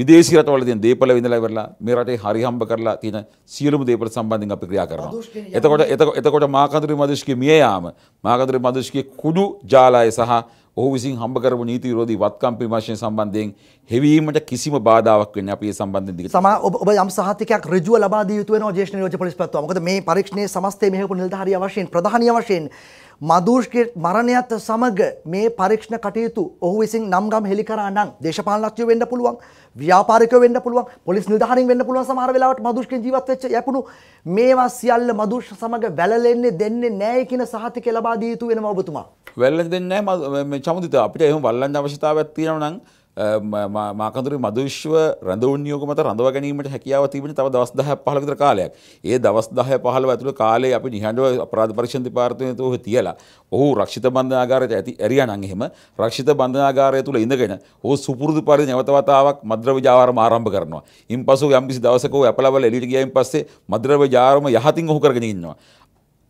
විදේශී රටවල තියෙන දේපල විඳලා ඉවරලා මේ රටේ හරි හම්බ කරලා තියෙන සියලුම දේපල සම්බන්ධයෙන් අපි ක්‍රියා කරනවා. එතකොට එතකොට මාකන්දුර මදිශ්ගේ මිය යාම මාකන්දුර මදිශ්ගේ කුඩු ජාලාය සහ ඔහු විසින් හම්බ කරපු නීති විරෝධී වත්කම් විමර්ශන සම්බන්ධයෙන් හෙවීමට කිසිම බාධාවක් වෙන්නේ අපි ඒ සම්බන්ධයෙන් දිගට සමා ඔබ ඔබ යම් සහතිකයක් ඍජුව ලබා දිය යුතු වෙනවා ජ්‍යෙෂ්ඨ නියෝජ්‍ය පොලිස්පතිතුමා. මොකද මේ පරීක්ෂණයේ සමස්තයේ මෙහෙයපු නිලධාරී අවශ්‍යයෙන් ප්‍රධානී අවශ්‍යයෙන් මදූෂ්ගේ මරණයත් සමග මේ පරීක්ෂණ කටයුතු ඔහු විසින් නම්ගම් හෙළි කරා නම් දේශපාලනඥයෝ වෙන්න පුළුවන් ව්‍යාපාරිකයෝ වෙන්න පුළුවන් පොලිස් නිලධාරීන් වෙන්න පුළුවන් සමහර වෙලාවට මදූෂ්ගෙන් ජීවත් වෙච්ච යැපුණු මේවා සියල්ල මදූෂ් සමග වැළලෙන්නේ දෙන්නේ නැහැ කියන සහතිකය ලබා දිය යුතු වෙනවා ඔබතුමා. වැළලෙන්නේ නැහැ චමුදිත අපිට එහෙම වල්ලන්න අවශ්‍යතාවයක් තියෙනවා නම් මාකඳුරු මදවිශ්ව රඳවුන්ියෝග මත රඳව ගැනීමට හැකියාව තිබෙන තව දවස් 10ක් 15කට කාලයක්. ඒ දවස් 10 15 ඇතුළත කාලේ අපි නිහඬව අපරාධ පරීක්ෂණ දෙපාර්තමේන්තුව ඔහු තියලා ඔහු රක්ෂිත බන්ධනාගාරයට ඇති ඇරියා නම් එහෙම රක්ෂිත බන්ධනාගාරය තුල ඉඳගෙන ඔහු සුපුරුදු පරිදි නැවත වතාවක් මද්‍රව්‍ය ජාවාරම ආරම්භ කරනවා. ඉන්පසු යම්කිසි දවසක ඔහු ඇපලවල එළියට ගියයින් පස්සේ මද්‍රව්‍ය ජාවාරම යහතින් ඔහු කරගෙන ඉන්නවා.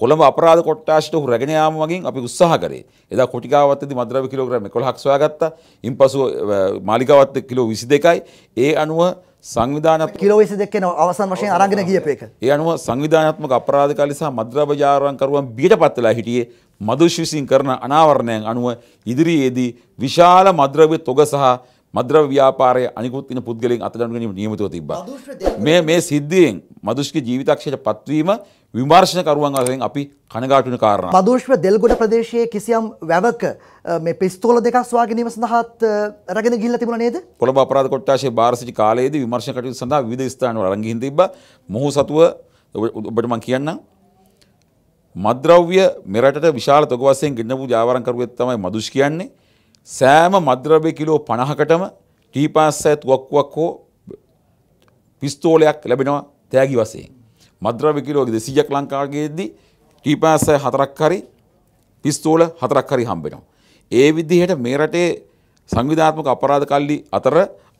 කොළඹ අපරාධ කොට්ටාශයට ඔහු රැගෙන යාම මගින් අපි උත්සාහ කරේ. එදා කොටිකාවත්තේදී මද්‍රව්‍ය කිලෝග්‍රෑම් 11ක් සොයාගත්තා. ඉන්පසු මාලිගාවත් කිලෝ 22යි. ඒ අනුව සංවිධානත් කිලෝ 22 වෙන අවසන් වශයෙන් අරගෙන ගියපේක. ඒ අනුව සංවිධානාත්මක අපරාධකාරී සහ මද්‍රව්‍ය ජාරවන්කරුවන් බියටපත් වෙලා හිටියේ මදුෂ් විසින් කරන අනාවරණයන් අනුව ඉදිරියේදී විශාල මද්‍රව්‍ය තොග සහ මද්‍රව ව්‍යාපාරය අනිකුත් ඉන පුද්ගලයන් අතදනු ගැනීම නියමිතව තිබ්බා. මේ මේ සිද්ධියෙන් මදුෂ්ගේ ජීවිතක්ෂයට පත්වීම විමර්ශනකරුවන් වශයෙන් අපි කනගාටුන කාරණා. පදෝෂ්ව දෙල්ගොඩ ප්‍රදේශයේ කිසියම් වැවක මේ පිස්තෝල දෙකක් සොයා ගැනීම සඳහාත් රැගෙන ගිහිල්ලා තිබුණා නේද? කොළඹ අපරාධ කොට්ටාශයේ බාර සිටි කාලයේදී විමර්ශන කටයුතු සඳහා විවිධ ස්ථානවල අරන් ගිහින් තිබ්බා. මොහු සතුව ඔබට මම කියන්නම්. මද්‍රව්‍ය මෙරටට විශාල තොග වශයෙන් ගෙන්නපු ජාවාරම් කරුවෙක් තමයි මදුෂ් කියන්නේ. සෑම මද්‍රව්‍ය කිලෝ 50කටම ටීපාස් සෑ තුවක්කුවක් හෝ පිස්තෝලයක් ලැබෙනවා තෑගි වශයෙන්. මද්‍රව්‍ය කිලෝගේ 200ක් ලංකාවේදී කීපාසය හතරක් හරි පිස්තෝල හතරක් හරි හම්බ වෙනවා. ඒ විදිහට මේ රටේ සංවිධාත්මක අපරාධ කල්ලි අතර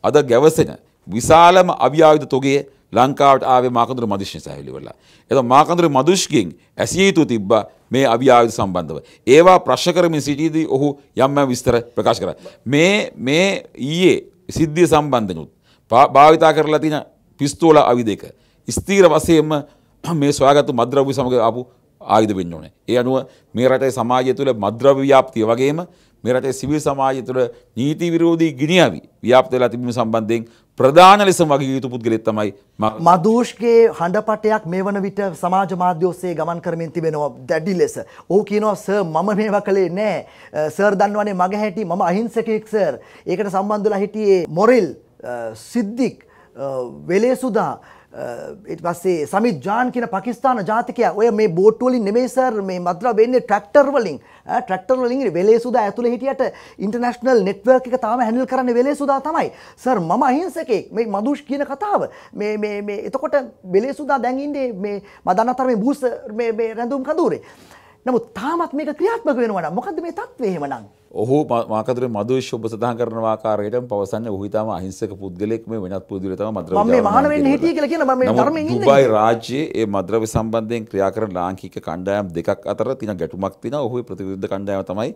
අද ගැවසෙන විශාලම අවියායුධ තොගේ ලංකාවට ආවේ මාකඳුර මදුෂ් නිසා හෙළිවලා. එතකොට මාකඳුර මදුෂ්ගෙන් ඇසිය යුතු තිබ්බ මේ අවියායුධ සම්බන්ධව. ඒවා ප්‍රශ්න කරමින් සිටියේදී ඔහු යම් යම් විස්තර ප්‍රකාශ කරා. මේ මේ ඊයේ සිද්ධිය සම්බන්ධනුත් භාවිතා කරලා තියෙන පිස්තෝල අවිදේක ස්ථීර වශයෙන්ම මේ සොයාගත්තු මද්‍රව්‍ය සමග ආපු ආයුධ වෙන්න ඕනේ. ඒ අනුව මේ රටේ සමාජය තුළ මද්‍රව්‍ය ව්‍යාප්තිය වගේම මේ රටේ සිවිල් සමාජය තුළ නීති විරෝධී ගිනියවි ව්‍යාප්ත වෙලා තිබීම සම්බන්ධයෙන් ප්‍රධාන ලෙස වගේ යුතු පුද්ගලෙක් තමයි මදූෂ්ගේ හඬපටයක් මේ වන විට සමාජ මාධ්‍ය ඔස්සේ ගමන් කරමින් තිබෙනවා දැඩි ලෙස. ඔහු කියනවා සර් මම මේවා කළේ නෑ. සර් දන්නවනේ මගේ හැටි මම අහිංසකෙක් සර්. ඒකට සම්බන්ධ වෙලා හිටියේ මොරිල් සිද්දික් වෙලේ සුදා ඉට uh, පස්සේ සමිත් ජාන් කියන පකිස්ාන ජාතිකය ඔය මේ බෝට්ටුවලින් නෙමේසර් මේ මද්‍ර වෙන්නේ ට්‍රක්ටර්වලින් ට්‍රක්ටර්ලින් uh, වෙලේ සුදා ඇතුළ හිටියට ඉන්ටර්නශනල් නෙට්වර්ක එක තාම හැඳල් කරන්න වෙලේ සුදා තමයි සර් මම අහිංසකේ මේ මදුෂ් කියන කතාව එතකොට වෙලේ සුදා දැන්ඉන්ඩේ මේ මදන්නතර මේ බූස රැඳුම් කදූරේ නමුත් තාමත් මේක ක්‍රියාත්මක වෙනවන මොකද මේ තත්වේහෙමනම් ඔහු මාකතර මදුෂ්‍ය ඔබ සඳහන් කරන ආකාරයටම පවසන්නේ ඔහු ඊටම අහිංසක පුද්ගලෙක් මේ වෙනත් පුදුවිල තමයි මද්‍රව්‍ය මම මේ මහාන වෙන්න හිටියේ කියලා කියන මම මේ ධර්මයෙන් ඉන්නේ දුබායි රාජ්‍යයේ ඒ මද්‍රව්‍ය සම්බන්ධයෙන් ක්‍රියා කරන ලාංකික කණ්ඩායම් දෙකක් අතර තියෙන ගැටුමක් තියෙනවා ඔහු ප්‍රතිවිරුද්ධ කණ්ඩායම තමයි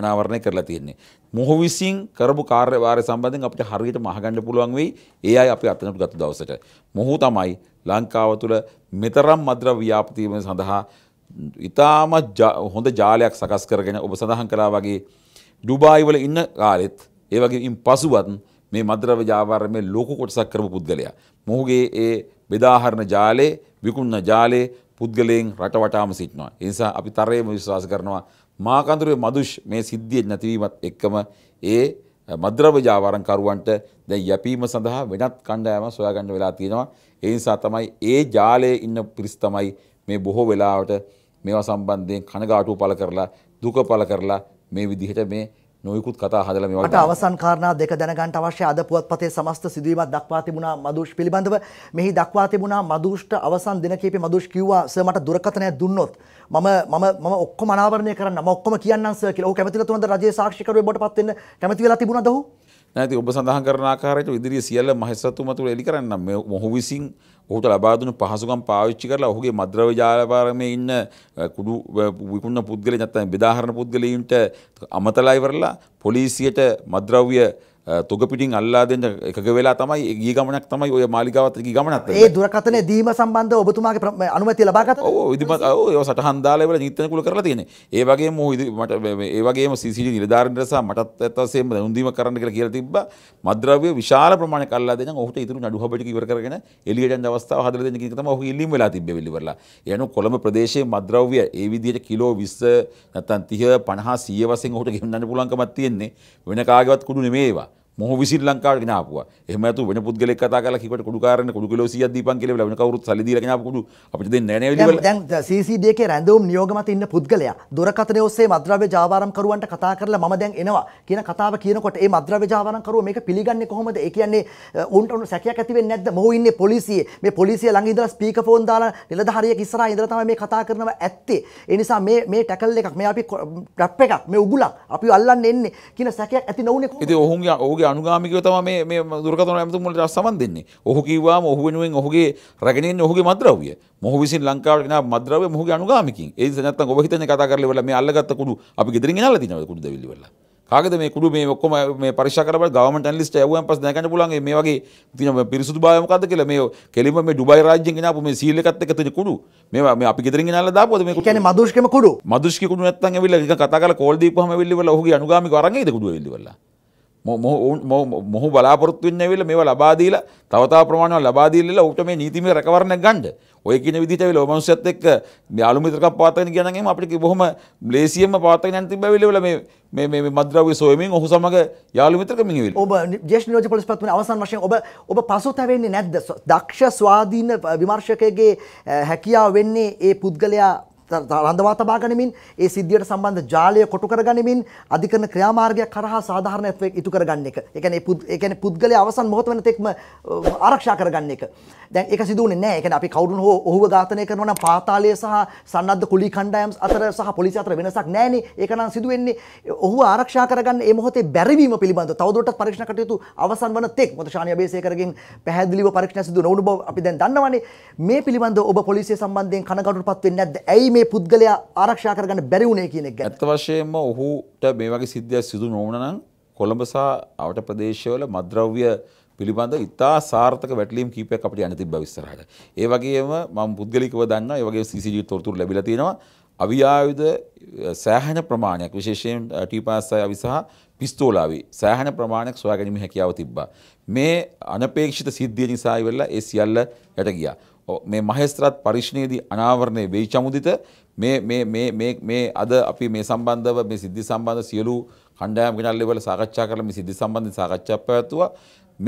අනාවරණය කරලා තියෙන්නේ මොහු විසින් කරපු කාර්යභාරය සම්බන්ධයෙන් අපිට හරියටම අහගන්න පුළුවන් වෙයි ඒ අය අපි අතනට ගත්ත දවසට මොහු තමයි ලංකාව තුළ මෙතරම් මද්‍රව්‍ය ව්‍යාපෘති සඳහා ඉතාමත් හොඳ ජාලයක් සකස් කරගෙන ඔබ සඳහන් කළා වගේ ඩුබායිවල ඉන්න කාලෙත් ඒ වගේින් පසුවත් මේ මද්‍රව ජාවාරමය ලෝක කොටසක් කරපු පුද්ගලයා. මොහුගේ ඒ බෙදාහරණ ජාලේ විකුන්න ජාලේ පුද්ගලයෙන් රටවටාම සිටනවා. එනිසා අපි තරයම විශ්වාස කරනවා මාකන්තුරේ මදුෂ් මේ සිද්ධිය නැතිවීමත් එක්කම ඒ මද්‍රව ජාවාරංකරුවන්ට දැන් යැපීම සඳහා වෙනත් කණ්ඩායම සොයාගන්න වෙලා තියෙනවා. ඒ නිසා තමයි ඒ ජාලයේ ඉන්න පිරිස් තමයි මේ බොහෝ වෙලාවට මේවා සම්බන්ධයෙන් කනගාටුව පළ කරලා දුක පළ කරලා මේ විදිහට මේ නොයකුත් කතා හදල මේට අවසන් කාරණා දෙක දැනගන්ට අවශ්‍ය අද පුවත්පතේ සමස්ත සිදුවීමක් දක්වා තිබුණා මදුෂ් පිළිබඳව මෙහි දක්වා තිබුණා මදුෂ්ට අවසන් දින කීපේ මදුෂ් කිව්වා සර් මට දුරකථනය දුන්නොත් මම මම මම ඔක්කොම අනාවරණය කරන්න මම ඔක්කොම කියන්නම් සර් කියලා. ඔහු කැමතිලා තුනද රජයේ සාක්ෂිකරුවෙක් බවට පත් වෙන්න කැමති වෙලා තිබුණාද ඔහු? නැති ඔබ සඳහන් කරන ආකාරයට ඉදිරියේ සියල්ල මහසතුම තුළ එලි කරන්න මොහු විසින් ඔහුට ලබාදුන පහසුකම් පාවිච්චි කරලා ඔහුගේ මද්‍රව ජාලපාරමේ ඉන්න කුඩු විකුණන පුද්ගලයන් නැත්නම් බෙදාහරන පුද්ගලයන්ට අමතලා ඉවරලා පොලිසියට මද්‍රව්‍ය තුගපිටින් අල්ලාදෙන්ට එකග වෙලා තමයි ඒ ගමනක් තමයි ඔය මාලිකාවතක ගමනත් ඒ දුරකතන දීම සම්බන්ධ ඔබතුමාගේ අනුමති ලබාගත ඉදිම ඔය සටහන්දාලවල නිතනකුල කරලා තියෙන ඒ වගේ මට ඒවගේ සිසිලි නිධාරන්ටසා මටත් ඇත්තසේම උන්දීම කරන්න කර කියල තිබ මද්‍රවය විශාල ප්‍රමාණ කල්ලා දෙන ඔහුට ඉතුරු නඩුහබටි ඉවර කරගෙන එලියට අවස්ථාව හදල දෙන තම ඔහු ඉල්ලීම වෙලා තිබ්බ වෙලිවරලා යනු කොළඹ ප්‍රදේශයේ මද්‍රව්‍ය ඒ විදිහට කිලෝ 20 නැත්නම් 30 50 100 වශයෙන් ඔහුට ගෙන්නන්න පුළුවන්කමක් තියෙන්නේ වෙන කාගේවත් කුඩු නෙමේ ඒවා මොහ විසිල් ලංකාවට ගෙනාපුවා. එහෙම නැතු වෙන පුද්ගලෙක් කතා කරලා කිව්වට කුඩු කාරණේ කුඩු කිලෝ 100ක් දීපන් කියලා වෙන කවුරුත් සල්ලි දීලා ගෙනාපු කුඩු අපිට දෙන්නේ නැහැ නේද? දැන් CCD එකේ රැඳවුම් නියෝගමත ඉන්න පුද්ගලයා දොරකතනේ ඔස්සේ මද්‍රව්‍ය ජාවාරම්කරුවන්ට කතා කරලා මම දැන් එනවා කියන කතාව කියනකොට ඒ මද්‍රව්‍ය ජාවාරම්කරුව මේක පිළිගන්නේ කොහොමද? ඒ කියන්නේ උන්ට උන් සැකයක් ඇති වෙන්නේ නැද්ද? මොහු ඉන්නේ පොලිසියේ. මේ පොලිසිය ළඟ ඉඳලා ස්පීකර් ෆෝන් දාලා නිලධාරියෙක් ඉස්සරහා ඉඳලා තමයි මේ කතා කරනව ඇත්තේ. ඒ නිසා මේ මේ ටැකල් එකක් මේ අපි ට්‍රැප් එකක් මේ උගුලක් අපි අල්ලන්න එන්නේ කියන සැකයක් ඇති නොවුනේ කොහොමද? ඉතින් ඔහුගේ ඔහුගේ අනුගාමිකව තම මේ දුරකතන ඇමතුමට සමන් දෙන්නේ ඔහු කිවවා ඔහු වෙනුවෙන් ඔහුගේ රැගෙනෙන් ඔහුගේ මද්‍රවිය මොහ විසි ලංකාවට න මද්‍රව මොහ අනුගාමිකින් ඒ නැත ඔබහිතන කතා කරලවල මේ අල්ලගත්ත කුඩු අපි ගෙදර ල තිනව කුඩ දවිල්ලවල කාගද මේ කුඩු මේ ඔක්කොම මේ පරික්ෂා කරලා ගවර්න්මන්ට් ඇනලිස්ට් ඇව්වන් පස්සේ දැනගන්න පුළුවන් මේ වගේ තියෙන පිරිසුදු භාවය මොකද්ද කියලා මේ කෙලිම මේ ඩුබායි රාජ්‍යයෙන් ගෙනාපු මේ සීල් එකත් එක්ක තියෙන කුඩු මේවා මේ අපි ගෙදරින් ගෙනාලා දාපුවද මේ කුඩු කියන්නේ මදුෂ්කම කුඩු මදුෂ්කි කුඩු නැත්තම් ඇවිල්ලා නිකන් කතා කරලා කෝල් දීපුවාම ඇවිල්ලිවලා ඔහුගේ අනුගාමිකව අරන් එයිද කුඩු ඇවිල්ලිවලා මොහු බලාපොරත්තුවෙන් ඇවිල මේ ලබාදීල තවතා ප්‍රමාණව ලබාදීල්ල ඔක්ට මේ නීතිමේ රැකවරණ ගණ්ඩ ඔය කියන විදිටවිල මනුසත් එක් යාලුමිතරක පාතන ගැනගේම අපිට බොහොම ලේසියම පාතක නැති බැවිලවල මේ මද්‍රව සොයමින් ඔහු සමඟ යාලුමිතරක මිනිවිල් ඔබ ජේෂ් නෝජ පොලිස් පත්වන අවසන් වශයෙන් ඔබ ඔබ පසුතැවෙන්නේ නැද්ද දක්ෂ ස්වාධීන විමර්ශකයගේ හැකියාව වෙන්නේ ඒ පුද්ගලයා රඳවා තබා ගනිමින් ඒ සිද්ධියට සම්බන්ධ ජාලය කොටු කර ගනිමින් අධිකරණ ක්‍රියාමාර්ගයක් කරහා සාධාරණත්වයක් ඉටු කරගන්න එක. ඒ කියන්නේ ඒ කියන්නේ පුද්ගලයා අවසන් මොහොත වෙන තෙක්ම ආරක්ෂා කරගන්න එක. දැන් ඒක සිදු වෙන්නේ නැහැ. ඒ කියන්නේ අපි කවුරුන් හෝ ඔහුව ඝාතනය කරනවා නම් පාතාලය සහ සන්නද්ධ කුලී කණ්ඩායම් අතර සහ පොලිසිය අතර වෙනසක් නැහැනේ. ඒක නම් සිදු වෙන්නේ ඔහුව ආරක්ෂා කරගන්න මේ මොහොතේ බැරිවීම පිළිබඳව තවදුරටත් පරීක්ෂණ කටයුතු අවසන් වන තෙක් මොකද ශානි අබේසේකරගෙන් පැහැදිලිව පරීක්ෂණ සිදු නොවුණු බව අපි දැන් දන්නවනේ. මේ පිළිබඳව ඔබ පොලිසිය සම්බන්ධයෙන් කනගාටුටපත් වෙන්නේ නැද්ද? ඇයි මේ පුද්ගලයා ආරක්ෂා කරගන්න බැරි වුණේ කියන එක ගැන. ඇත්ත වශයෙන්ම ඔහුට මේ වගේ සිද්ධියක් සිදු නොවුණ නම් කොළඹ සහ අවට ප්‍රදේශවල මද්‍රව්‍ය පිළිබඳ ඉතා සාර්ථක වැටලීම් කීපයක් අපිට යන්න තිබ්බා ඉස්සරහට. ඒ වගේම මම පුද්ගලිකව දන්නවා ඒ වගේ CCTV තොරතුරු ලැබිලා තියෙනවා. අවියායුධ සෑහෙන ප්‍රමාණයක් විශේෂයෙන් ටීපාස්සයි අවි සහ පිස්තෝලාවේ සෑහෙන ප්‍රමාණයක් සොයාගැනීමේ හැකියාව තිබ්බා. මේ අනපේක්ෂිත සිද්ධිය නිසා ඉවරලා ඒ සියල්ල යට ගියා. මේ මහෙස්ත්‍රත් පරිශ්ණයේදී අනාවරණය වෙයි චමුදිත මේ අද අපි මේ සම්බන්ධව මේ සිද්ධි සම්බන්ධ සියලු කණ්ඩායම් ගෙනල්ලවල සාකච්ඡා කරලා මේ සිද්ධි සම්බන්ධ සාකච්ඡා පැවැත්තුවා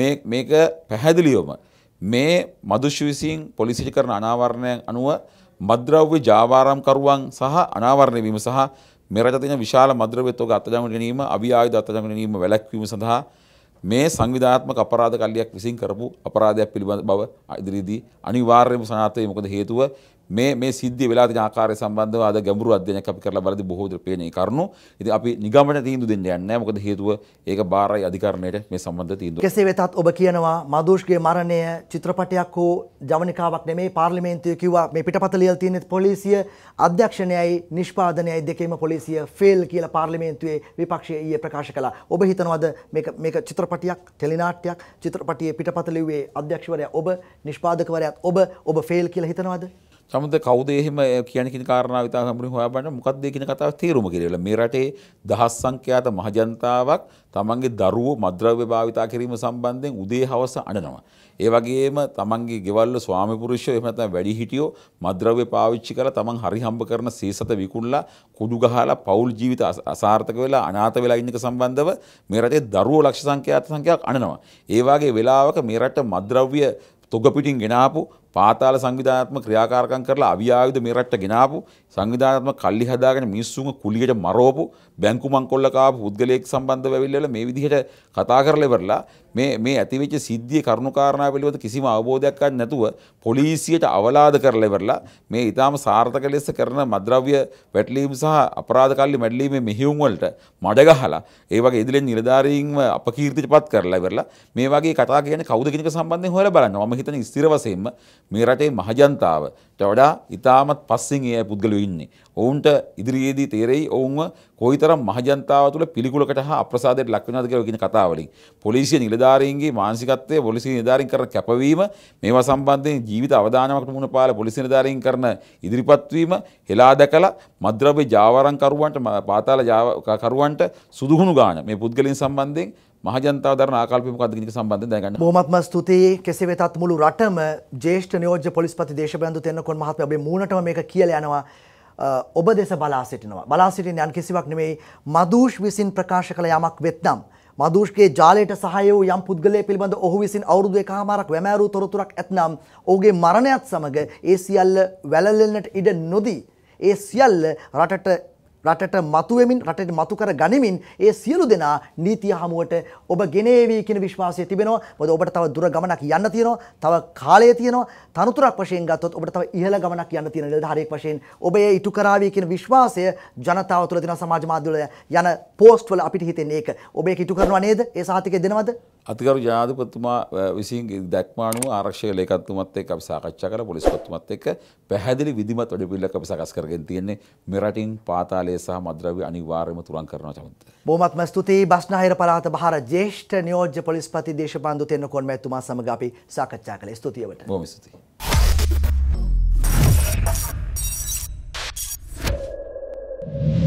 මේ මේක පැහැදිලිවම මේ මදුෂ්‍ය විසින් පොලිසිට කරන අනාවරණය අනුව මද්‍රව්‍ය ජාවාරම්කරුවන් සහ අනාවරණය වීම සහ මෙරට තියෙන විශාල මද්‍රව්‍ය තොග අත්අඩංගුවට ගැනීම අවිආයුධ අත්අඩංගුවට ගැනීම වැළැක්වීම සඳහා මේ සංවිධාත්මක අපරාධ කල්ලියක් විසින් කරපු අපරාධයක් පිළිබඳ බව ඉදිරියේදී අනිවාර්යයෙන්ම සනාථ වෙයි. මොකද හේතුව මේ මේ සිද්ධිය වෙලා තියෙන ආකාරය සම්බන්ධව අද ගැඹුරු අධ්‍යයනයක් අපි කරලා බලද්දී බොහෝ දුර පේන ඒ කරුණු. ඉතින් අපි නිගමනට තීන්දුව දෙන්න යන්නේ නැහැ. මොකද හේතුව ඒක බාරයි අධිකරණයට මේ සම්බන්ධ තීන්දුව. කෙසේ වෙතත් ඔබ කියනවා මදෝෂ්ගේ මරණය චිත්‍රපටයක් හෝ ජවනිකාවක් නෙමේ පාර්ලිමේන්තුවේ කිව්වා මේ පිටපත ලියලා තියෙන පොලිසිය අධ්‍යක්ෂණයයි නිෂ්පාදනයයි දෙකේම පොලිසිය ෆේල් කියලා පාර්ලිමේන්තුවේ විපක්ෂය ඊයේ ප්‍රකාශ කළා. ඔබ හිතනවද මේක මේක චිත්‍රපටයක් ටෙලිනාට්‍යයක් චිත්‍රපටියේ පිටපත ලිව්වේ අධ්‍යක්ෂවරයා ඔබ නිෂ්පාදකවරයාත් ඔබ ඔබ ෆේල් කියලා හිතනවද? සමද කවුද එහෙම කියන කිසි කාරණාව විතර සම්පූර්ණ හොයාගන්න මොකක්ද කියන කතාව තේරුම කියලා. මේ රටේ දහස් සංඛ්‍යාත මහජනතාවක් තමන්ගේ දරුවෝ මද්‍රව්‍ය භාවිතා කිරීම සම්බන්ධයෙන් උදේ හවස අඬනවා. ඒ වගේම තමන්ගේ ගෙවල්වල ස්වාමි පුරුෂයෝ එහෙම නැත්නම් වැඩිහිටියෝ මද්‍රව්‍ය පාවිච්චි කරලා තමන් හරි හම්බ කරන සීසත විකුණලා කුඩු ගහලා පෞල් ජීවිත අසාර්ථක වෙලා අනාථ වෙලා ඉන්න එක සම්බන්ධව මේ රටේ දරුවෝ ලක්ෂ සංඛ්‍යාත සංඛ්‍යාවක් අඬනවා. ඒ වගේ වෙලාවක මේ රට මද්‍රව්‍ය තොග පිටින් ගෙනාපු පාතාල සංවිධාත්ම ක්‍රියාකාරකම් කරලා අවියායුධ මෙරට්ට ගෙනාපු සංවිධාත්ම කල්ලි හදාගෙන මිනිස්සුන්ව කුලියට මරවපු බැංකු මංකොල්ලක ආපු පුද්ගලයෙක් සම්බන්ධව ඇවිල්ලා මේ විදිහට කතා කරලා ඉවරලා මේ මේ ඇතිවෙච්ච සිද්ධියේ කරුණාකාරණා පිළිබඳ කිසිම අවබෝධයක් නැතුව පොලිසියට අවලාද කරලා ඉවරලා මේ ඊටාම සාර්ථක ලෙස කරන මද්‍රව්‍ය වැටලීම් සහ අපරාධ කල්ලි මැඩලීමේ මෙහෙයුම් වලට මඩ ගහලා ඒ වගේ ඉදිරියෙන් නිලධාරීන්ව අපකීර්තියටපත් කරලා ඉවරලා මේ වගේ කතා කියන්නේ කවුද කියන එක සම්බන්ධයෙන් හොයලා බලන්න. මම හිතන්නේ ස්ථිර වශයෙන්ම මේ රටේ මහජනතාව වඩා ඉතාමත් පස්සෙන් ඒ පුද්ගලයෝ ඉන්නේ. ඔවුන්ට ඉදිරියේදී තේරෙයි ඔවුන්ව කොයිතරම් මහජනතාව තුළ පිළිකුලකට හා අප්‍රසාදයට ලක් වෙනවද කියලා කියන කතාවලින්. පොලිසිය නිලධාරීන්ගේ මානසිකත්වය පොලිසිය නිලධාරීන් කරන කැපවීම මේවා සම්බන්ධයෙන් ජීවිත අවදානමකට මුහුණ පාලා පොලිසිය නිලධාරීන් කරන ඉදිරිපත් වීම හෙලා දැකලා මද්‍රව්‍ය ජාවාරම් කරුවන්ට පාතාල කරුවන්ට සුදුහුණු ගාන මේ පුද්ගලයන් සම්බන්ධයෙන් මහජනතාව දරන ආකල්පය මොකක්ද කියන එක සම්බන්ධයෙන් දැනගන්න. බොහොමත්ම ස්තුතියි. කෙසේ වෙතත් මුළු රටම ජ්‍යෙෂ්ඨ නියෝජ්‍ය පොලිස්පති දේශබන්දු තෙන්නකෝන් මහත්මයා ඔබේ මූණටම මේක කියලා යනවා. ඔබ දෙස බලා සිටිනවා. බලා සිටින්නේ යම් කිසිවක් නෙමෙයි මදූෂ් විසින් ප්‍රකාශ කළ යමක් වෙත්නම් මදූෂ්ගේ ජාලයට සහය වූ යම් පුද්ගලයෙකු පිළිබඳ ඔහු විසින් අවුරුදු එකහමාරක් වැමෑරු තොරතුරක් ඇතනම් ඔහුගේ මරණයත් සමග ඒ සියල්ල වැළලෙන්නට ඉඩ නොදී ඒ සියල්ල රටට රටට මතුවමින් රටට මතු කර ගනිමින් ඒ සියලු දෙනා නීතිය හමුවට ඔබ ගෙනේවී කියන විශ්වාසය තිබෙනවා. මොකද ඔබට තව දුර ගමනක් යන්න තියෙනවා. තව කාලය තියෙනවා. තනතුරක් වශයෙන් ගත්තොත් ඔබට තව ඉහළ ගමනක් යන්න තියෙන නිලධාරියෙක් වශයෙන් ඔබ ඒ ඉටු කරાવી කියන විශ්වාසය ජනතාව තුළ දෙනවා සමාජ මාධ්‍ය වල යන පෝස්ට් වල අපිට හිතෙන්නේ ඒක. ඔබ ඒක ඉටු කරනවා නේද? ඒ සහතිකය දෙනවද? අතිකරු ජාධපතුමා විසින් දක්මානු ආරක්ෂක ලේකත්තුමත් එක් අපි සාකච්ඡා කර පොලිස්පත්තුමත් එක්ක පැහැදිලි විදිමත් වැඩ පිල්ලක් අපි සකස් කරගෙන තියෙන්නේ මෙරටින් පාතාලය සහ මද්‍රව්‍ය අනිවාර්යම තුරන් කරනවා චමන්ත. බොහොමත්ම ස්තුතියි බස්නාහිර පළාත බහර ජ්‍යෙෂ්ඨ නියෝජ්‍ය පොලිස්පති දේශපාලන දුතෙන්න කොන්මැතිතුමා සමග අපි සාකච්ඡා කළේ ස්තුතිය ඔබට. බොහොම ස්තුතියි. Thank you.